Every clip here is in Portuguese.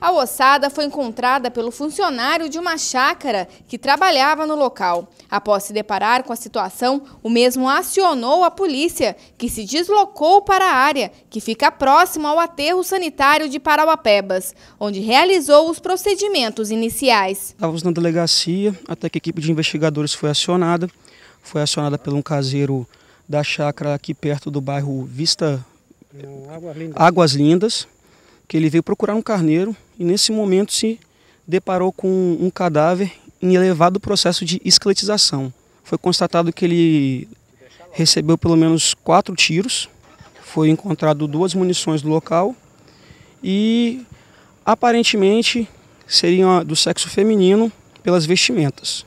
A ossada foi encontrada pelo funcionário de uma chácara que trabalhava no local. Após se deparar com a situação, o mesmo acionou a polícia, que se deslocou para a área, que fica próximo ao aterro sanitário de Parauapebas, onde realizou os procedimentos iniciais. Estávamos na delegacia, até que a equipe de investigadores foi acionada. Foi acionada por um caseiro da chácara aqui perto do bairro Vista Águas Lindas, que ele veio procurar um carneiro e nesse momento se deparou com um cadáver em elevado processo de esqueletização. Foi constatado que ele recebeu pelo menos quatro tiros, foi encontrado duas munições do local e aparentemente seriam do sexo feminino pelas vestimentas.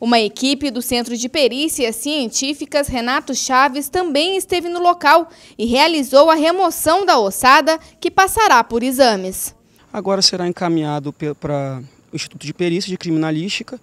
Uma equipe do Centro de Perícias Científicas Renato Chaves também esteve no local e realizou a remoção da ossada que passará por exames agora será encaminhado para o Instituto de Perícia de Criminalística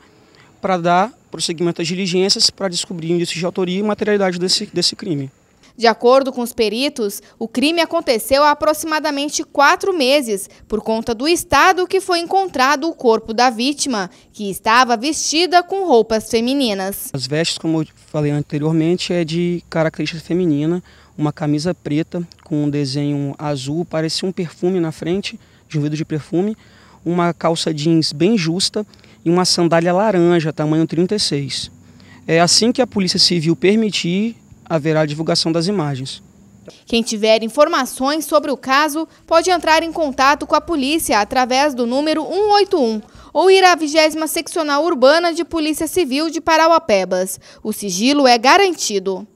para dar prosseguimento às diligências para descobrir indícios de autoria e materialidade desse, desse crime. De acordo com os peritos, o crime aconteceu há aproximadamente quatro meses, por conta do estado que foi encontrado o corpo da vítima, que estava vestida com roupas femininas. As vestes, como eu falei anteriormente, é de característica feminina, uma camisa preta com um desenho azul, parecia um perfume na frente, de um vidro de perfume, uma calça jeans bem justa e uma sandália laranja, tamanho 36. É assim que a Polícia Civil permitir, haverá a divulgação das imagens. Quem tiver informações sobre o caso pode entrar em contato com a polícia através do número 181 ou ir à 20 Seccional Urbana de Polícia Civil de Parauapebas. O sigilo é garantido.